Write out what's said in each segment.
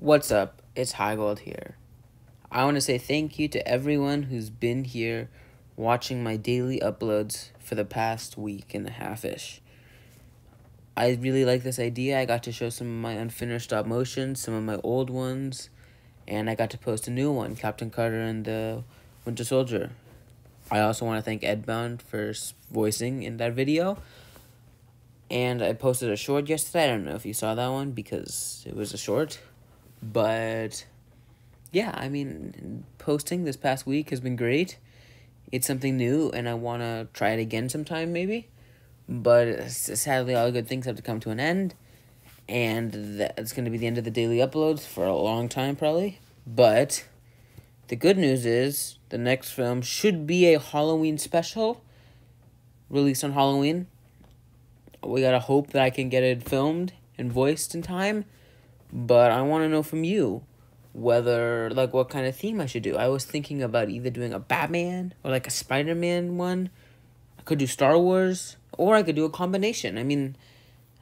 What's up? It's High Gold here. I want to say thank you to everyone who's been here watching my daily uploads for the past week and a half ish. I really like this idea. I got to show some of my unfinished stop motion, some of my old ones, and I got to post a new one Captain Carter and the Winter Soldier. I also want to thank Edbound for voicing in that video. And I posted a short yesterday. I don't know if you saw that one because it was a short. But yeah, I mean, posting this past week has been great. It's something new, and I want to try it again sometime, maybe. But sadly, all good things have to come to an end. And that's going to be the end of the daily uploads for a long time, probably. But the good news is the next film should be a Halloween special released on Halloween. We got to hope that I can get it filmed and voiced in time but I want to know from you whether, like, what kind of theme I should do. I was thinking about either doing a Batman or, like, a Spider Man one. I could do Star Wars or I could do a combination. I mean,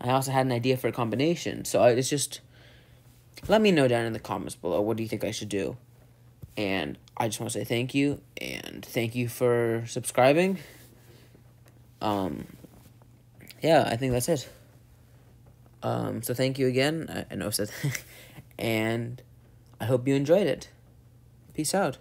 I also had an idea for a combination. So I, it's just, let me know down in the comments below what do you think I should do. And I just want to say thank you and thank you for subscribing. Um, yeah, I think that's it. Um, so thank you again, I Offset, and I hope you enjoyed it. Peace out.